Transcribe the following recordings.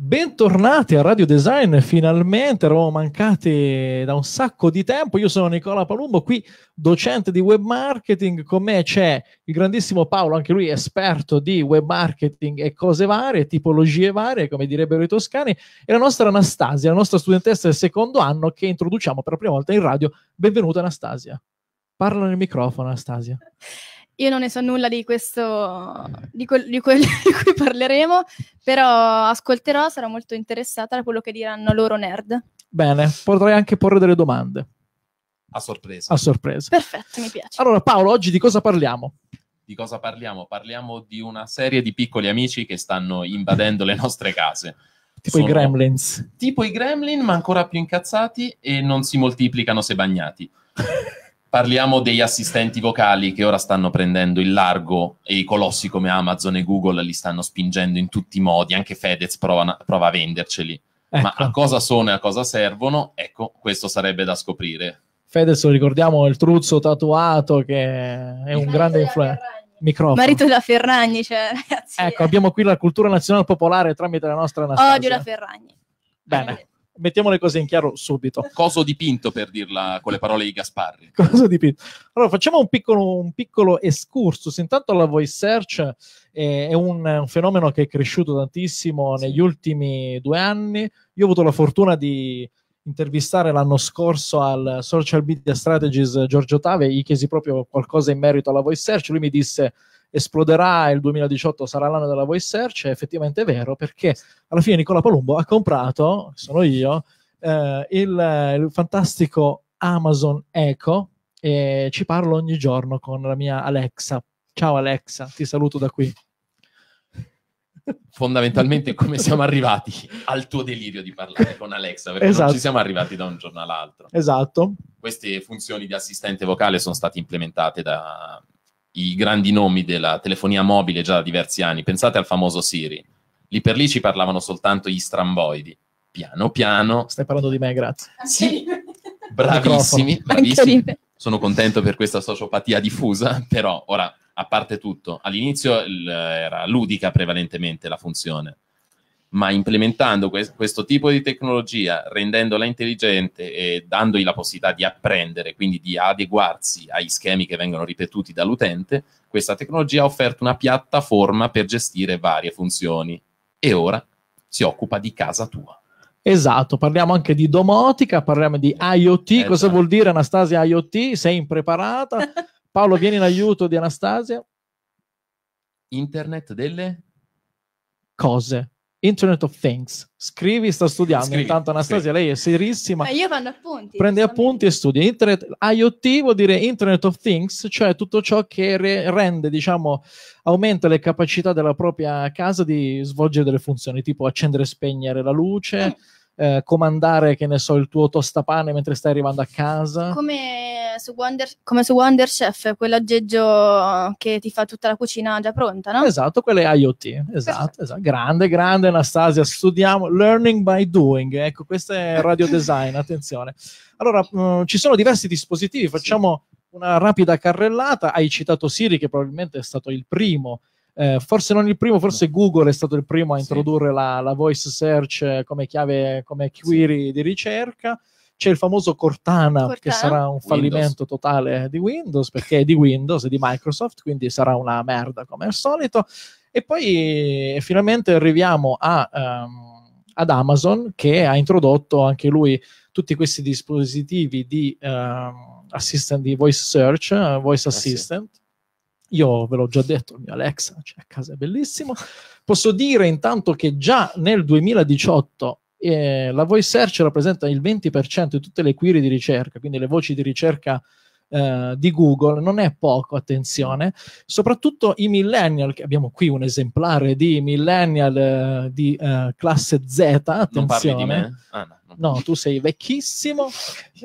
Bentornati a Radio Design, finalmente eravamo mancati da un sacco di tempo. Io sono Nicola Palumbo, qui docente di web marketing. Con me c'è il grandissimo Paolo, anche lui esperto di web marketing e cose varie, tipologie varie, come direbbero i toscani, e la nostra Anastasia, la nostra studentessa del secondo anno che introduciamo per la prima volta in radio. Benvenuta Anastasia. Parla nel microfono Anastasia. Io non ne so nulla di questo, eh. di, que- di quello di cui parleremo, però ascolterò, sarò molto interessata da quello che diranno loro nerd. Bene, potrei anche porre delle domande. A sorpresa. A sorpresa. Perfetto, mi piace. Allora Paolo, oggi di cosa parliamo? Di cosa parliamo? Parliamo di una serie di piccoli amici che stanno invadendo le nostre case. Tipo Sono i gremlins. Tipo i gremlin, ma ancora più incazzati e non si moltiplicano se bagnati. Parliamo degli assistenti vocali che ora stanno prendendo il largo e i colossi come Amazon e Google li stanno spingendo in tutti i modi, anche Fedez prova, prova a venderceli. Ecco. Ma a ecco. cosa sono e a cosa servono? Ecco, questo sarebbe da scoprire. Fedez, lo ricordiamo, il truzzo tatuato che è un grande influencer. Microfono. Marito della Ferragni, cioè, ecco, ragazzi. Ecco, abbiamo qui la cultura nazionale popolare tramite la nostra nazione. Odio la Ferragni. Bene mettiamo le cose in chiaro subito. Coso dipinto, per dirla con le parole di Gasparri. Coso dipinto. Allora, facciamo un piccolo, un piccolo excursus. Intanto la voice search è un, un fenomeno che è cresciuto tantissimo sì. negli ultimi due anni. Io ho avuto la fortuna di intervistare l'anno scorso al Social Media Strategist Giorgio Tave, gli chiesi proprio qualcosa in merito alla voice search, lui mi disse esploderà il 2018 sarà l'anno della voice search, è effettivamente vero perché alla fine Nicola Palumbo ha comprato, sono io, eh, il, il fantastico Amazon Echo e ci parlo ogni giorno con la mia Alexa. Ciao Alexa, ti saluto da qui fondamentalmente come siamo arrivati al tuo delirio di parlare con Alexa, perché esatto. non ci esatto. siamo arrivati da un giorno all'altro. Esatto. Queste funzioni di assistente vocale sono state implementate da, i grandi nomi della telefonia mobile già da diversi anni, pensate al famoso Siri, lì per lì ci parlavano soltanto gli stramboidi. Piano piano. Stai parlando di me, grazie. Ah, sì, bravissimi, bravissimi. Sono contento per questa sociopatia diffusa, però ora, a parte tutto, all'inizio il, eh, era ludica prevalentemente la funzione ma implementando que- questo tipo di tecnologia, rendendola intelligente e dandogli la possibilità di apprendere, quindi di adeguarsi ai schemi che vengono ripetuti dall'utente, questa tecnologia ha offerto una piattaforma per gestire varie funzioni e ora si occupa di casa tua. Esatto, parliamo anche di domotica, parliamo di IoT. Esatto. Cosa vuol dire Anastasia IoT? Sei impreparata? Paolo, vieni in aiuto di Anastasia. Internet delle cose. Internet of Things. Scrivi, sta studiando. Scrivi, Intanto Anastasia, scrivi. lei è serissima. Ma eh, io vado appunti. Prende appunti e studia. Internet, IoT vuol dire Internet of Things, cioè tutto ciò che re- rende, diciamo, aumenta le capacità della propria casa di svolgere delle funzioni, tipo accendere e spegnere la luce, mm. eh, comandare, che ne so, il tuo tostapane mentre stai arrivando a casa. Come su Wonder, come su Wonder Chef, quell'aggeggio che ti fa tutta la cucina già pronta, no? Esatto, quello è IoT. Esatto, esatto. grande, grande Anastasia. Studiamo learning by doing. Ecco, questo è radio design. attenzione. Allora, mh, mm, ci sono diversi dispositivi. Facciamo sì. una rapida carrellata. Hai citato Siri, che probabilmente è stato il primo. Eh, forse non il primo, forse Google è stato il primo a introdurre sì. la, la, voice search come chiave, come query sì. di ricerca c'è il famoso Cortana, Cortana, che sarà un fallimento Windows. totale di Windows perché è di Windows e di Microsoft, quindi sarà una merda come al solito. E poi eh, finalmente arriviamo a, um, ad Amazon che ha introdotto anche lui tutti questi dispositivi di, um, assistant, di voice search, uh, voice ah, assistant. Sì. Io ve l'ho già detto, il mio Alexa, cioè a casa è bellissimo. Posso dire intanto che già nel 2018 eh, la voice search rappresenta il 20% di tutte le query di ricerca, quindi le voci di ricerca eh, di Google, non è poco, attenzione, soprattutto i millennial, che abbiamo qui un esemplare di millennial eh, di eh, classe Z, attenzione. Ah, no, no. no. tu sei vecchissimo. Eh,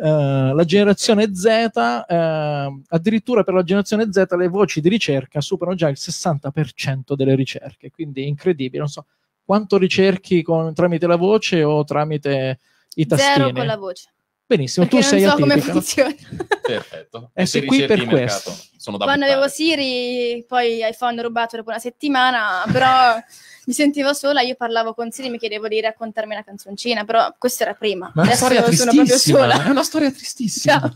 la generazione Z, eh, addirittura per la generazione Z le voci di ricerca superano già il 60% delle ricerche, quindi incredibile, non so quanto ricerchi con, tramite la voce o tramite i tastini? Zero con la voce. Benissimo, Perché tu sei so atipica. come funziona. Perfetto. Eh, e sei qui per questo. Sono da Quando buttare. avevo Siri, poi iPhone rubato dopo una settimana, però mi sentivo sola, io parlavo con Siri, mi chiedevo di raccontarmi una canzoncina, però questa era prima. Ma è una storia tristissima, è una storia tristissima.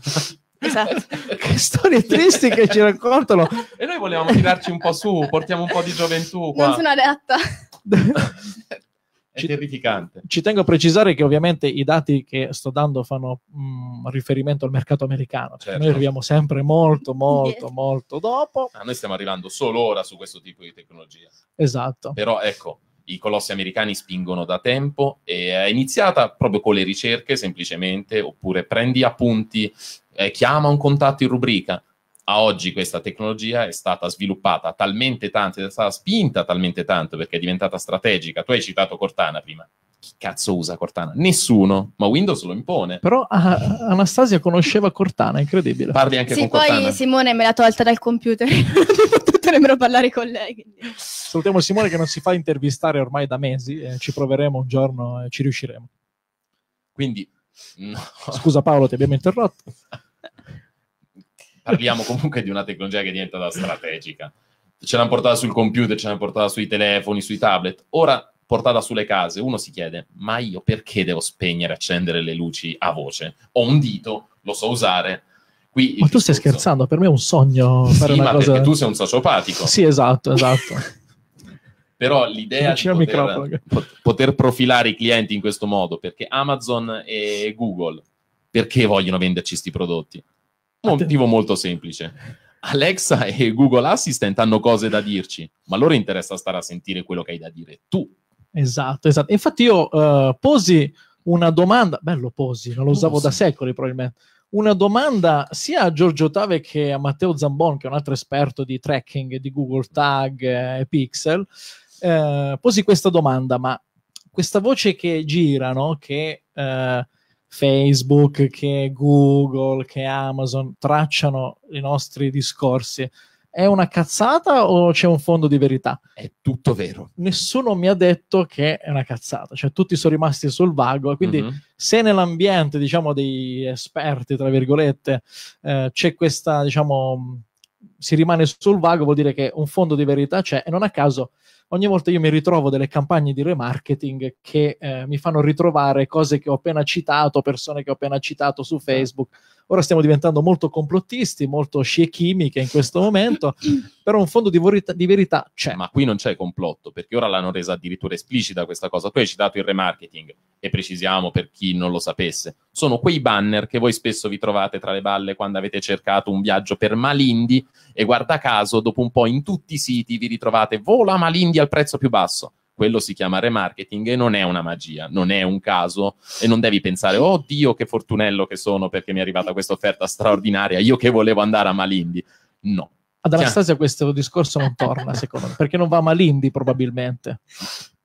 Esatto. che storie tristi che ci raccontano. E noi volevamo tirarci un po' su, portiamo un po' di gioventù qua. Non sono adatta. È terrificante. Ci tengo a precisare che ovviamente i dati che sto dando fanno mh, mm, riferimento al mercato americano. Certo. Noi arriviamo sempre molto, molto, molto dopo. Ah, noi stiamo arrivando solo ora su questo tipo di tecnologia. Esatto. Però ecco, i colossi americani spingono da tempo e è iniziata proprio con le ricerche semplicemente, oppure prendi appunti, eh, chiama un contatto in rubrica a oggi questa tecnologia è stata sviluppata talmente tanto, è stata spinta talmente tanto perché è diventata strategica. Tu hai citato Cortana prima. Chi cazzo usa Cortana? Nessuno, ma Windows lo impone. Però ah, Anastasia conosceva Cortana, incredibile. Parli anche sì, con poi Cortana. Simone me l'ha tolta dal computer, Potrebbero parlare con lei. Salutiamo Simone che non si fa intervistare ormai da mesi, eh, ci proveremo un giorno e ci riusciremo. Quindi, no. scusa Paolo, ti abbiamo interrotto. parliamo comunque di una tecnologia che diventa strategica. Ce l'hanno portata sul computer, ce l'hanno portata sui telefoni, sui tablet. Ora portata sulle case, uno si chiede: ma io perché devo spegnere e accendere le luci a voce? Ho un dito, lo so usare. Qui ma tu stai scherzando? Per me è un sogno sì, fare una cosa. Perché tu sei un sociopatico. Sì, esatto, esatto. Però l'idea di poter, poter profilare i clienti in questo modo, perché Amazon e Google, perché vogliono venderci questi prodotti? motivo molto semplice. Alexa e Google Assistant hanno cose da dirci, ma loro interessa stare a sentire quello che hai da dire tu. Esatto, esatto. Infatti io uh, posi una domanda, bello posi, non lo usavo da secoli probabilmente, una domanda sia a Giorgio Tave che a Matteo Zambon, che è un altro esperto di tracking, di Google Tag eh, e Pixel, uh, posi questa domanda, ma questa voce che gira, no? che... Uh, Facebook, che Google, che Amazon tracciano i nostri discorsi. È una cazzata o c'è un fondo di verità? È tutto vero. Nessuno mi ha detto che è una cazzata, cioè tutti sono rimasti sul vago. Quindi, mm-hmm. se nell'ambiente, diciamo, dei esperti, tra virgolette, eh, c'è questa, diciamo, si rimane sul vago vuol dire che un fondo di verità c'è e non a caso ogni volta io mi ritrovo delle campagne di remarketing che eh, mi fanno ritrovare cose che ho appena citato, persone che ho appena citato su Facebook. Ora stiamo diventando molto complottisti, molto scie in questo momento, però un fondo di, vorita- di verità c'è. Ma qui non c'è complotto, perché ora l'hanno resa addirittura esplicita questa cosa. Tu hai citato il remarketing, e precisiamo per chi non lo sapesse, sono quei banner che voi spesso vi trovate tra le balle quando avete cercato un viaggio per Malindi e guarda caso, dopo un po' in tutti i siti vi ritrovate vola ma al prezzo più basso. Quello si chiama remarketing e non è una magia, non è un caso e non devi pensare, oh Dio, che fortunello che sono perché mi è arrivata questa offerta straordinaria, io che volevo andare a Malindi. No, ad Anastasia questo discorso non torna, secondo me, perché non va a Malindi probabilmente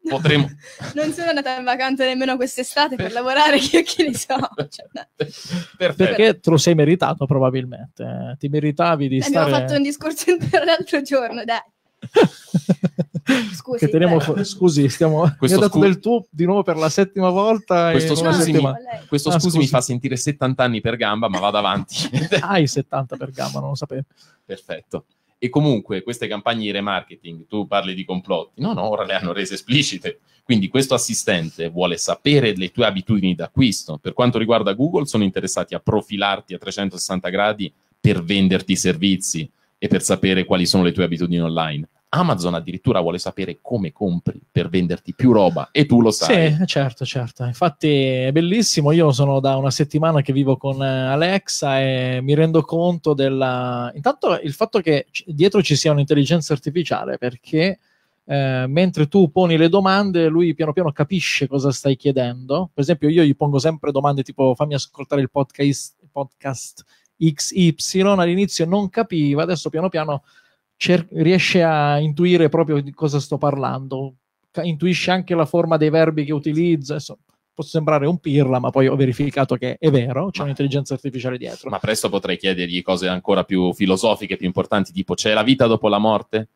potremo... non sono andata in vacanza nemmeno quest'estate per, lavorare, che, che ne so. Cioè, no. Perché te lo sei meritato probabilmente, eh, ti meritavi di Abbiamo eh, stare... fatto un discorso intero l'altro giorno, dai. scusi, fu- scusi, stiamo questo mi dato scu- del tu di nuovo per la settima volta. Questo, scusi, mi, questo ah, scusi, scusi, mi fa sentire 70 anni per gamba, ma vado avanti. Hai ah, 70 per gamba, non lo sapevo. Perfetto. E comunque queste campagne di remarketing, tu parli di complotti, no, no, ora le hanno rese esplicite. Quindi questo assistente vuole sapere le tue abitudini d'acquisto. Per quanto riguarda Google, sono interessati a profilarti a 360 gradi per venderti servizi e per sapere quali sono le tue abitudini online. Amazon addirittura vuole sapere come compri per venderti più roba e tu lo sai. Sì, certo, certo. Infatti è bellissimo. Io sono da una settimana che vivo con eh, Alexa e mi rendo conto della... Intanto il fatto che dietro ci sia un'intelligenza artificiale perché... Eh, mentre tu poni le domande, lui piano piano capisce cosa stai chiedendo. Per esempio, io gli pongo sempre domande tipo fammi ascoltare il podcast, podcast XY all'inizio non capiva, adesso piano piano cer- riesce a intuire proprio di cosa sto parlando, intuisce anche la forma dei verbi che utilizzo. insomma può sembrare un pirla, ma poi ho verificato che è vero, c'è un'intelligenza artificiale dietro. Ma presto potrei chiedergli cose ancora più filosofiche, più importanti, tipo c'è la vita dopo la morte?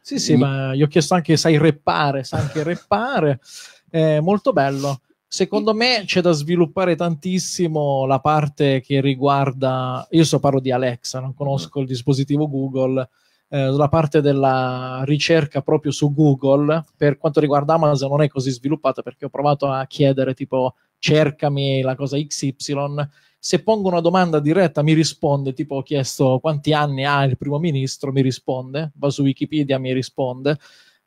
Sì, sì, Mi... ma gli ho chiesto anche sai reppare, sai anche reppare, è molto bello. Secondo me c'è da sviluppare tantissimo la parte che riguarda, io so parlo di Alexa, non conosco il dispositivo Google, eh, la parte della ricerca proprio su Google, per quanto riguarda Amazon non è così sviluppata perché ho provato a chiedere tipo cercami la cosa XY, se pongo una domanda diretta mi risponde, tipo ho chiesto quanti anni ha il primo ministro, mi risponde, va su Wikipedia, mi risponde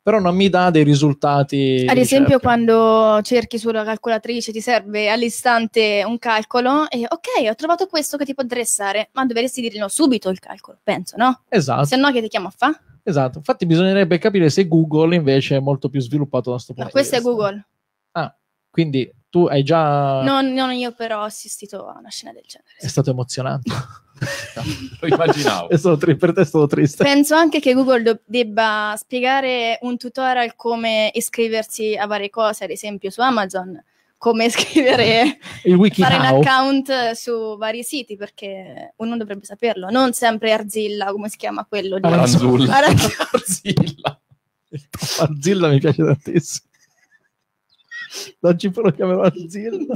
però non mi dà dei risultati. Ad esempio, ricerca. quando cerchi sulla calcolatrice ti serve all'istante un calcolo e ok, ho trovato questo che ti può addressare, ma dovresti dirlo subito il calcolo, penso, no? Esatto. Se no, che ti chiamo a fa? Esatto, infatti bisognerebbe capire se Google invece è molto più sviluppato da questo punto di vista. Ma questo è Google. Ah, quindi tu hai già... No, non io però ho assistito a una scena del genere. È stato emozionante. Lo immaginavo. Tri- per te è stato triste. Penso anche che Google debba spiegare un tutorial come iscriversi a varie cose, ad esempio su Amazon, come scrivere, Il wiki fare un account su vari siti, perché uno dovrebbe saperlo. Non sempre Arzilla, come si chiama quello? Di... Aranzulla. Aranzulla. Aranzulla. Arzilla mi piace tantissimo non ci proviamo l'azienda.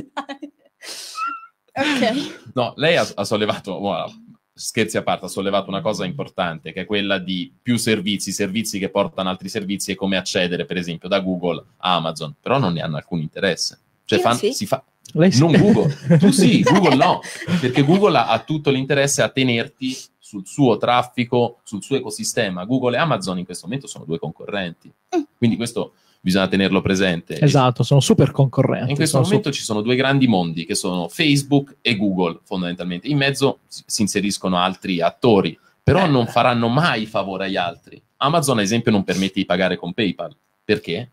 ok. No, lei ha, ha sollevato, wow, scherzi a parte, ha sollevato una cosa importante, che è quella di più servizi, servizi che portano altri servizi e come accedere, per esempio, da Google a Amazon, però non ne hanno alcun interesse. Cioè, fan, sì. si fa... Lei sì. Non Google, tu sì, Google no, perché Google ha, ha tutto l'interesse a tenerti sul suo traffico, sul suo ecosistema. Google e Amazon in questo momento sono due concorrenti. Mm. Quindi questo bisogna tenerlo presente. Esatto, sono super concorrenti. In questo momento su- ci sono due grandi mondi che sono Facebook e Google fondamentalmente. In mezzo si inseriscono altri attori, però eh. non faranno mai favore agli altri. Amazon, ad esempio, non permette di pagare con PayPal. Perché?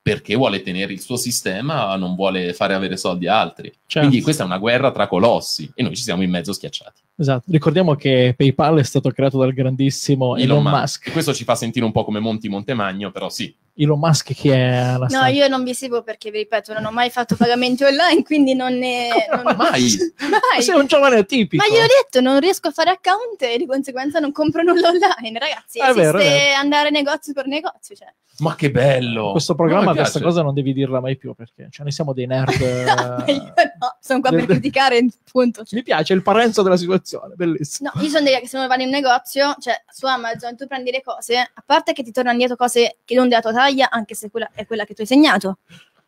Perché vuole tenere il suo sistema, non vuole fare avere soldi a altri. Certo. Quindi questa è una guerra tra colossi e noi ci siamo in mezzo schiacciati. Esatto, ricordiamo che PayPal è stato creato dal grandissimo Elon, Elon Musk. Musk. Questo ci fa sentire un po' come Monti Montemagno, però sì. Elon Musk chi è alla No, io non vi seguo perché, vi ripeto, non ho mai fatto pagamenti online, quindi non ne... Come non... Mai? mai? Sei un giovane atipico. Ma gli ho detto, non riesco a fare account e di conseguenza non compro nulla online, ragazzi. È vero, andare negozio per negozio, cioè. Ma che bello! Questo programma questa cosa non devi dirla mai più perché cioè, noi siamo dei nerd. no, sono qua per criticare, punto. Mi piace il parenzo della situazione situazione, bellissimo. No, io sono degli che se uno va in un negozio, cioè su Amazon tu prendi le cose, a parte che ti tornano dietro cose che non della tua taglia, anche se quella è quella che tu hai segnato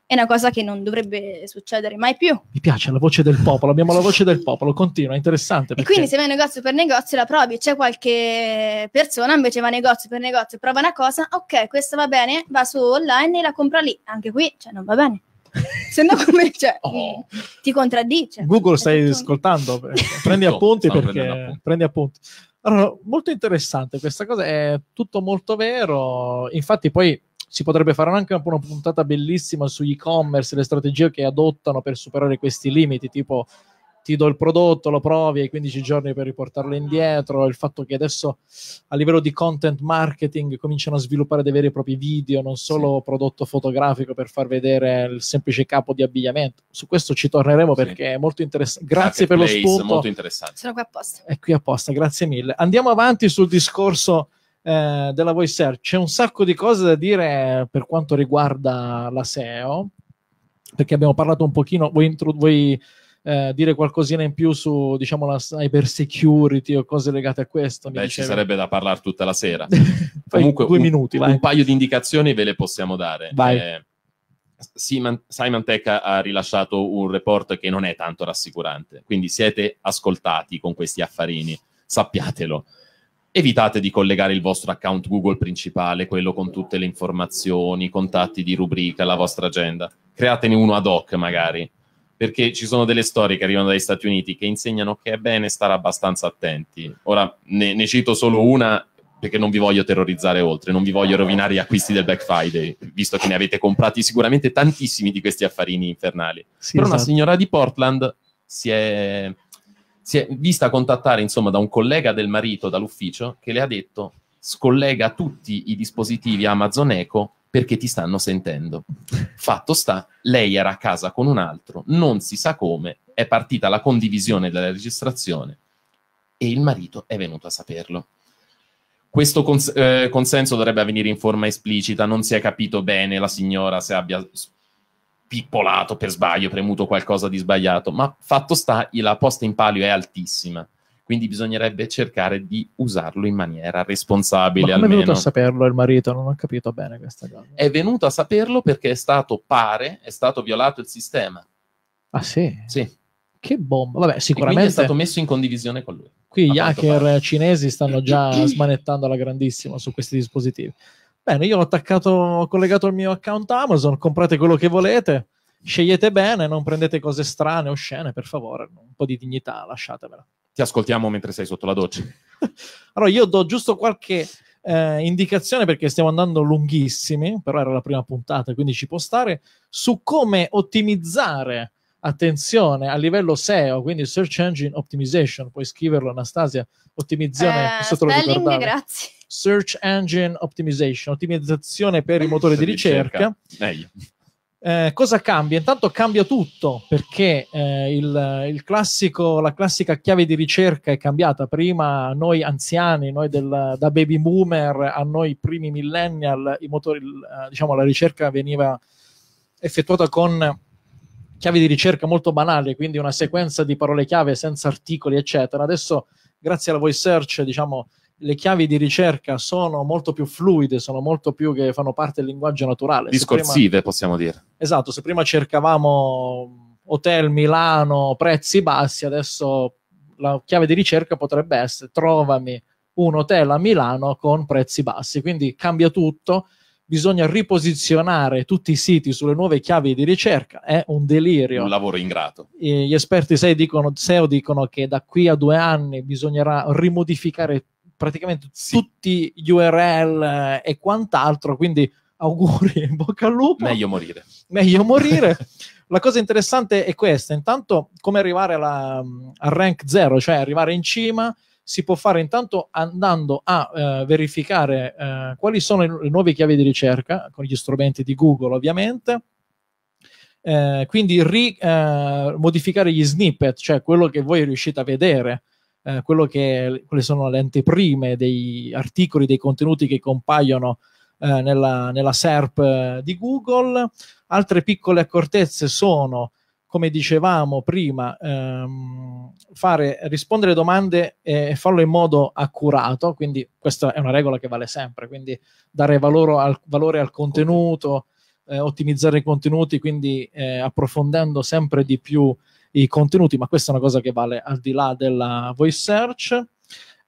è una cosa che non dovrebbe succedere mai più. Mi piace la voce del popolo, abbiamo la voce del popolo, continua, interessante. Perché... E quindi se vai negozio per negozio la provi, c'è qualche persona invece va negozio per negozio, prova una cosa, ok, questa va bene, va su online e la compra lì, anche qui cioè, non va bene. se no come cioè, oh. Mm, ti contraddice. Google stai eh, tutto... ascoltando, prendi appunti perché appunti. prendi appunti. Allora, molto interessante questa cosa, è tutto molto vero, infatti poi si potrebbe fare anche una puntata bellissima su e-commerce, le strategie che adottano per superare questi limiti, tipo ti do il prodotto, lo provi, hai 15 giorni per riportarlo indietro, il fatto che adesso a livello di content marketing cominciano a sviluppare dei veri e propri video, non solo sì. prodotto fotografico per far vedere il semplice capo di abbigliamento. Su questo ci torneremo sì. perché è molto interessante. Grazie per lo spunto. Molto interessante. Sono qui apposta. È qui apposta, grazie mille. Andiamo avanti sul discorso eh, della voice search. C'è un sacco di cose da dire per quanto riguarda la SEO, perché abbiamo parlato un pochino, voi, intro- voi eh, dire qualcosina in più su diciamo la cyber security o cose legate a questo. Beh, ci sarebbe da parlare tutta la sera. Comunque, due minuti, un, un, paio di indicazioni ve le possiamo dare. Eh, Simon, Simon Tech ha rilasciato un report che non è tanto rassicurante, quindi siete ascoltati con questi affarini, sappiatelo evitate di collegare il vostro account Google principale, quello con tutte le informazioni, contatti di rubrica, la vostra agenda. Createne uno ad hoc magari perché ci sono delle storie che arrivano dagli Stati Uniti che insegnano che è bene stare abbastanza attenti. Ora ne, ne cito solo una perché non vi voglio terrorizzare oltre, non vi voglio rovinare gli acquisti del Black Friday, visto che ne avete comprati sicuramente tantissimi di questi affarini infernali. Sì, Però esatto. una signora di Portland si è, si è vista contattare insomma, da un collega del marito dall'ufficio che le ha detto scollega tutti i dispositivi Amazon Echo perché ti stanno sentendo. Fatto sta, lei era a casa con un altro, non si sa come, è partita la condivisione della registrazione e il marito è venuto a saperlo. Questo cons eh, consenso dovrebbe avvenire in forma esplicita, non si è capito bene la signora se abbia pippolato per sbaglio, premuto qualcosa di sbagliato, ma fatto sta, la posta in palio è altissima quindi bisognerebbe cercare di usarlo in maniera responsabile. Ma come è venuto a saperlo il marito? Non ho capito bene questa cosa. È venuto a saperlo perché è stato pare, è stato violato il sistema. Ah sì? Sì. Che bomba. Vabbè, sicuramente... è stato messo in condivisione con lui. Qui gli hacker pare. cinesi stanno già smanettando alla grandissima su questi dispositivi. Bene, io l'ho attaccato, ho collegato il mio account Amazon, comprate quello che volete, scegliete bene, non prendete cose strane o scene, per favore, un po' di dignità lasciatemela. Ti ascoltiamo mentre sei sotto la doccia. allora, io do giusto qualche eh, indicazione perché stiamo andando lunghissimi, però era la prima puntata, quindi ci può stare, su come ottimizzare attenzione a livello SEO, quindi Search Engine Optimization, puoi scriverlo Anastasia, ottimizzazione, eh, spelling, grazie. Search Engine Optimization, ottimizzazione per i motori di ricerca. ricerca. Meglio. Eh, cosa cambia? Intanto cambia tutto perché eh, il, il classico, la classica chiave di ricerca è cambiata. Prima noi anziani, noi del, da baby boomer a noi primi millennial, motori, eh, diciamo, la ricerca veniva effettuata con chiavi di ricerca molto banali, quindi una sequenza di parole chiave senza articoli, eccetera. Adesso, grazie alla voice search, diciamo, le chiavi di ricerca sono molto più fluide, sono molto più che fanno parte del linguaggio naturale. Discorsive, prima, possiamo dire. Esatto, se prima cercavamo hotel Milano, prezzi bassi, adesso la chiave di ricerca potrebbe essere trovami un hotel a Milano con prezzi bassi, quindi cambia tutto. Bisogna riposizionare tutti i siti sulle nuove chiavi di ricerca, è un delirio. Un lavoro ingrato. Gli esperti SEO dicono, SEO dicono che da qui a due anni bisognerà rimodificare tutto praticamente sì. tutti gli URL eh, e quant'altro, quindi auguri in bocca al lupo. Meglio morire. Meglio morire. La cosa interessante è questa, intanto come arrivare alla, al rank 0, cioè arrivare in cima, si può fare intanto andando a eh, verificare eh, quali sono le nuove chiavi di ricerca, con gli strumenti di Google ovviamente, eh, quindi ri, eh, modificare gli snippet, cioè quello che voi riuscite a vedere, eh, quello che, quelle sono le anteprime dei articoli, dei contenuti che compaiono eh, nella, nella, SERP eh, di Google. Altre piccole accortezze sono, come dicevamo prima, ehm, fare, rispondere domande e farlo in modo accurato, quindi questa è una regola che vale sempre, quindi dare valore al, valore al contenuto, eh, ottimizzare i contenuti, quindi eh, approfondendo sempre di più i contenuti, ma questa è una cosa che vale al di là della voice search.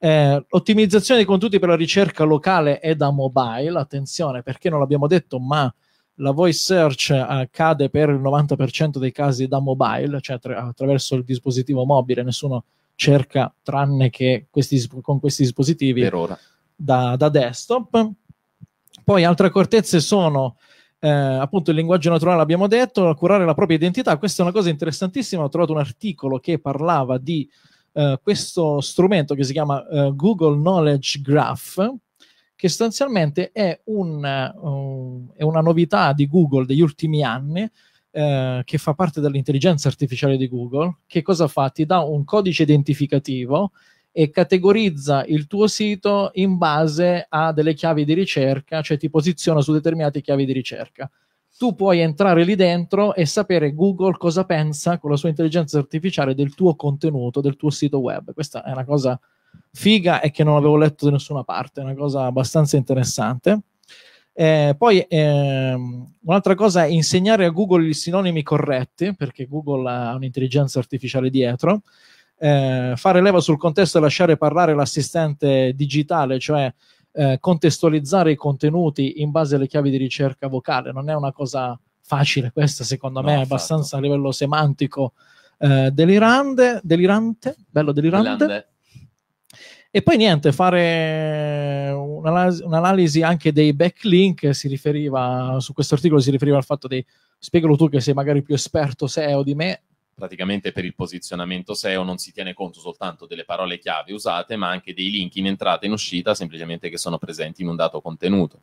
Eh, ottimizzazione dei contenuti per la ricerca locale e da mobile, attenzione perché non l'abbiamo detto, ma la voice search accade eh, per il 90% dei casi da mobile, cioè tra- attraverso il dispositivo mobile, nessuno cerca tranne che questi, con questi dispositivi da, da desktop. Poi altre accortezze sono eh, appunto il linguaggio naturale abbiamo detto, curare la propria identità, questa è una cosa interessantissima, ho trovato un articolo che parlava di eh, questo strumento che si chiama eh, Google Knowledge Graph, che sostanzialmente è, un, uh, è, una novità di Google degli ultimi anni, eh, che fa parte dell'intelligenza artificiale di Google, che cosa fa? Ti dà un codice identificativo e categorizza il tuo sito in base a delle chiavi di ricerca, cioè ti posiziona su determinate chiavi di ricerca. Tu puoi entrare lì dentro e sapere Google cosa pensa con la sua intelligenza artificiale del tuo contenuto, del tuo sito web. Questa è una cosa figa e che non avevo letto da nessuna parte, è una cosa abbastanza interessante. Eh, poi ehm, un'altra cosa è insegnare a Google i sinonimi corretti, perché Google ha un'intelligenza artificiale dietro eh, fare leva sul contesto e lasciare parlare l'assistente digitale, cioè eh, contestualizzare i contenuti in base alle chiavi di ricerca vocale. Non è una cosa facile questa, secondo no, me, è abbastanza a livello semantico eh, delirante, delirante, bello delirante. delirante. E poi niente, fare un'analisi, un'analisi anche dei backlink si riferiva, su questo articolo si riferiva al fatto di, spiegalo tu che sei magari più esperto SEO di me, praticamente per il posizionamento SEO non si tiene conto soltanto delle parole chiave usate, ma anche dei link in entrata e in uscita, semplicemente che sono presenti in un dato contenuto.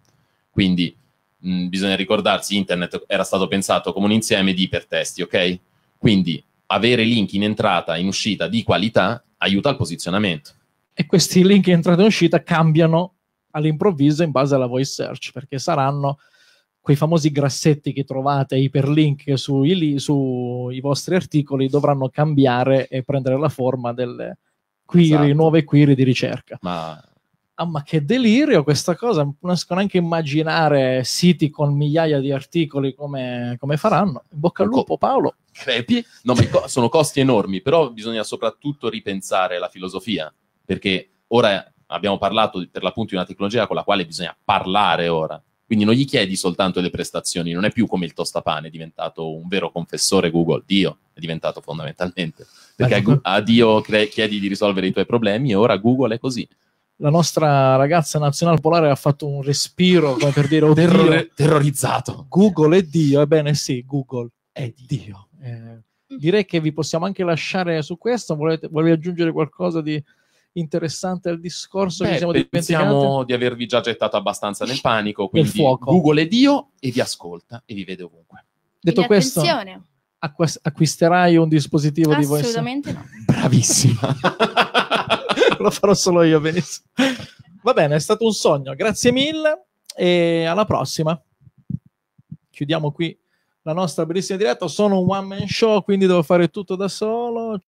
Quindi mh, mm, bisogna ricordarsi, internet era stato pensato come un insieme di ipertesti, ok? Quindi avere link in entrata e in uscita di qualità aiuta al posizionamento. E questi link in entrata e uscita cambiano all'improvviso in base alla voice search, perché saranno quei famosi grassetti che trovate, iperlink sui, sui vostri articoli, dovranno cambiare e prendere la forma delle query, esatto. nuove query di ricerca. Ma ah ma che delirio questa cosa, non riesco neanche a immaginare siti con migliaia di articoli come, come faranno. Bocca al lupo Paolo. Crepi? No, ma sono costi enormi, però bisogna soprattutto ripensare la filosofia, perché ora abbiamo parlato per l'appunto di una tecnologia con la quale bisogna parlare ora. Quindi non gli chiedi soltanto le prestazioni, non è più come il tostapane, è diventato un vero confessore Google, Dio è diventato fondamentalmente, perché ecco. a, Dio cre- chiedi di risolvere i tuoi problemi e ora Google è così. La nostra ragazza nazionale polare ha fatto un respiro, come per dire, Terror- terrorizzato. Google è Dio, ebbene sì, Google è Dio. Eh, direi che vi possiamo anche lasciare su questo, Volete, volevi aggiungere qualcosa di interessante al discorso Beh, che siamo pensiamo di avervi già gettato abbastanza nel panico, quindi Google è Dio e vi ascolta e vi vede ovunque. Detto questo, attenzione. acquisterai un dispositivo di voi? Assolutamente no. Bravissima. Lo farò solo io, benissimo. Va bene, è stato un sogno. Grazie mille e alla prossima. Chiudiamo qui la nostra bellissima diretta. Sono un one man show, quindi devo fare tutto da solo.